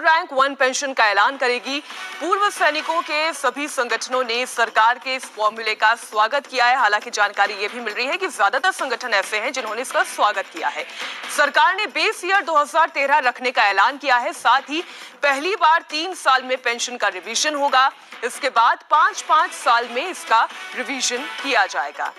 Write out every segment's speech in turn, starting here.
rank one pension का ऐलान करेगी पूर्व सैनिकों के सभी संगठनों ने सरकार के इस फॉर्मूले का स्वागत किया है हालांकि जानकारी ये भी मिल रही है कि ज्यादातर संगठन ऐसे हैं जिन्होंने इसका स्वागत किया है सरकार ने बेस ईयर 2013 रखने का ऐलान किया है साथ ही पहली बार तीन साल में पेंशन का रिविजन होगा इसके बाद पांच पांच साल में इसका रिविजन किया जाएगा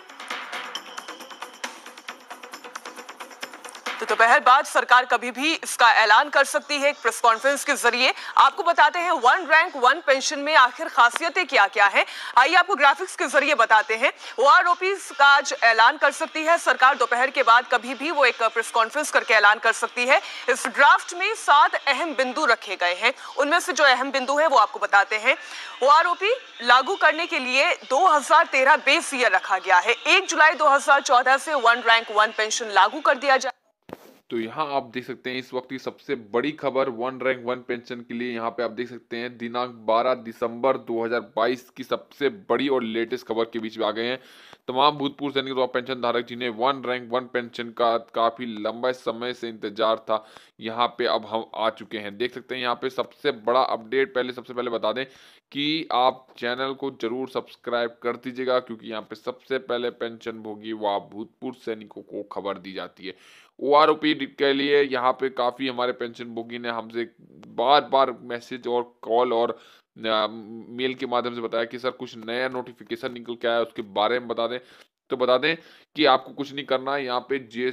तो दोपहर बाद सरकार कभी भी इसका ऐलान कर सकती है एक प्रेस कॉन्फ्रेंस के जरिए आपको बताते हैं वन रैंक वन पेंशन में आखिर खासियतें क्या क्या है आइए आपको ग्राफिक्स के जरिए बताते हैं ओ आर का आज ऐलान कर सकती है सरकार दोपहर के बाद कभी भी वो एक प्रेस कॉन्फ्रेंस करके ऐलान कर सकती है इस ड्राफ्ट में सात अहम बिंदु रखे गए हैं उनमें से जो अहम बिंदु है वो आपको बताते हैं ओ लागू करने के लिए 2013 बेस ईयर रखा गया है 1 जुलाई 2014 से वन रैंक वन पेंशन लागू कर दिया जाए तो यहाँ आप देख सकते हैं इस वक्त की सबसे बड़ी खबर वन रैंक वन पेंशन के लिए यहाँ पे आप देख सकते हैं दिनांक 12 दिसंबर 2022 की सबसे बड़ी और लेटेस्ट खबर के बीच में आ गए हैं तमाम भूतपूर्व सैनिक सेवा पेंशन धारक जिन्हें वन रैंक वन पेंशन का काफ़ी लंबे समय से इंतजार था यहाँ पे अब हम आ चुके हैं देख सकते हैं यहाँ पे सबसे बड़ा अपडेट पहले सबसे पहले बता दें कि आप चैनल को जरूर सब्सक्राइब कर दीजिएगा क्योंकि यहाँ पे सबसे पहले पेंशन भोगी व भूतपूर्व सैनिकों को खबर दी जाती है ओ आर के लिए यहाँ पे काफ़ी हमारे पेंशन भोगी ने हमसे बार बार मैसेज और कॉल और मेल के माध्यम से बताया कि सर कुछ नया नोटिफिकेशन निकल के आया उसके बारे में बता दें तो बता दें कि आपको कुछ नहीं करना है यहाँ पे जे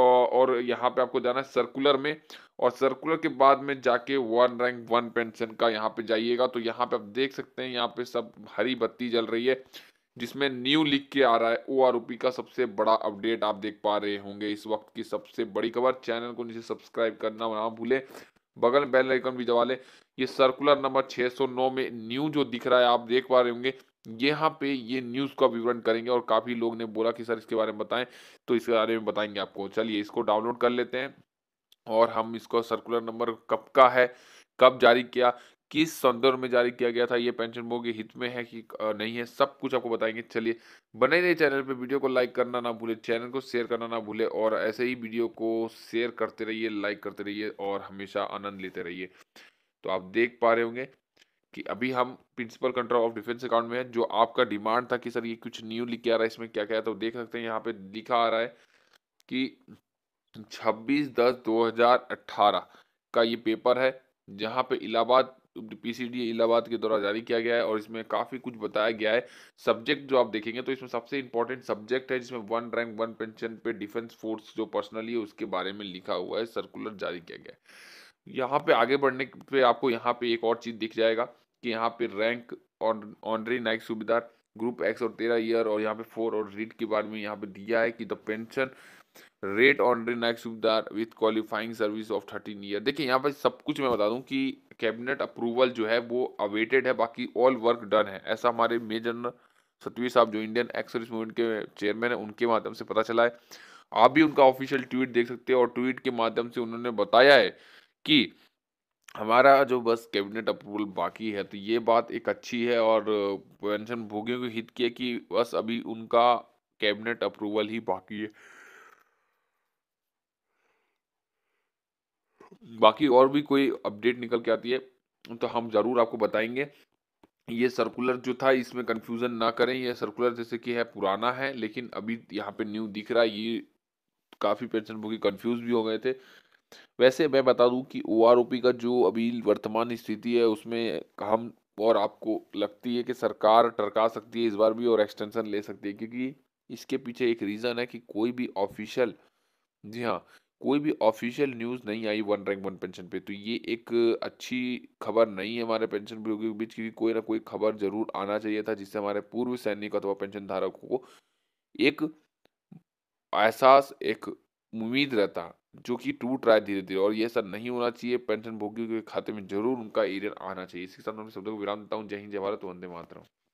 और यहाँ पे आपको जाना है सर्कुलर में और सर्कुलर के बाद में जाके वन रैंक वन पेंशन का यहाँ पे जाइएगा तो यहाँ पे आप देख सकते हैं यहाँ पे सब हरी बत्ती जल रही है जिसमें न्यू लिख के आ रहा है ओ आर का सबसे बड़ा अपडेट आप देख पा रहे होंगे इस वक्त की सबसे बड़ी खबर चैनल को नीचे सब्सक्राइब करना ना भूले बगल में बेल आइकन भी दबा ले ये सर्कुलर नंबर 609 में न्यू जो दिख रहा है आप देख पा रहे होंगे यहाँ पे ये न्यूज़ का विवरण करेंगे और काफ़ी लोग ने बोला कि सर इसके बारे में बताएं तो इसके बारे में बताएंगे आपको चलिए इसको डाउनलोड कर लेते हैं और हम इसको सर्कुलर नंबर कब का है कब जारी किया किस संदर्भ में जारी किया गया था ये पेंशन बोर्ड के हित में है कि नहीं है सब कुछ आपको बताएंगे चलिए बने रहिए चैनल पे वीडियो को लाइक करना ना भूले चैनल को शेयर करना ना भूले और ऐसे ही वीडियो को शेयर करते रहिए लाइक करते रहिए और हमेशा आनंद लेते रहिए तो आप देख पा रहे होंगे कि अभी हम principal control of defence account में है जो आपका डिमांड था कि सर ये कुछ न्यू लिख के आ रहा है इसमें क्या क्या है तो देख सकते हैं यहाँ पे लिखा आ रहा है कि छब्बीस दस दो का ये पेपर है जहाँ पे इलाहाबाद पीसीडी इलाहाबाद के द्वारा जारी किया गया है और इसमें काफ़ी कुछ बताया गया है सब्जेक्ट जो आप देखेंगे तो इसमें सबसे इंपॉर्टेंट सब्जेक्ट है जिसमें वन रैंक वन पेंशन पे डिफेंस फोर्स जो पर्सनली है उसके बारे में लिखा हुआ है सर्कुलर जारी किया गया है यहाँ पे आगे बढ़ने पे आपको यहाँ पे एक और चीज़ दिख जाएगा कि यहाँ पे रैंक ऑनरी नाइक सूबेदार ग्रुप एक्स और तेरह ईयर और यहाँ पे फोर और रीड के बारे में यहाँ पे दिया है कि the pension rate on Naik Subedar with qualifying service of thirteen year देखिए यहाँ पे सब कुछ मैं बता दूँ कि कैबिनेट अप्रूवल जो है वो अवेटेड है बाकी ऑल वर्क डन है ऐसा हमारे मेजर सतवीर साहब जो इंडियन एक्स सर्विस मूवमेंट के चेयरमैन है उनके माध्यम से पता चला है आप भी उनका ऑफिशियल ट्वीट देख सकते हैं और ट्वीट के माध्यम से उन्होंने बताया है कि हमारा जो बस कैबिनेट अप्रूवल बाकी है तो ये बात एक अच्छी है और पेंशन भोगियों के हित की है कि बस अभी उनका कैबिनेट अप्रूवल ही बाकी है बाकी और भी कोई अपडेट निकल के आती है तो हम ज़रूर आपको बताएंगे ये सर्कुलर जो था इसमें कंफ्यूजन ना करें ये सर्कुलर जैसे कि है पुराना है लेकिन अभी यहाँ पे न्यू दिख रहा है ये काफ़ी पेंशन भोगी कंफ्यूज भी हो गए थे वैसे मैं बता दूं कि ओ का जो अभी वर्तमान स्थिति है उसमें हम और आपको लगती है कि सरकार टरका सकती है इस बार भी और एक्सटेंशन ले सकती है क्योंकि इसके पीछे एक रीज़न है कि कोई भी ऑफिशियल जी हाँ कोई भी ऑफिशियल न्यूज़ नहीं आई वन रैंक वन पेंशन पे तो ये एक अच्छी खबर नहीं है हमारे पेंशन के बीच क्योंकि कोई ना कोई खबर जरूर आना चाहिए था जिससे हमारे पूर्व सैनिक अथवा पेंशन धारकों को एक एहसास एक उम्मीद रहता जो कि टूट रहा है धीरे धीरे और ये ऐसा नहीं होना चाहिए पेंशन भोगियों के खाते में जरूर उनका एरियर आना चाहिए इसके साथ मैं शब्दों को विराम देता हूँ जय हिंद जय भारत वंदे मातरम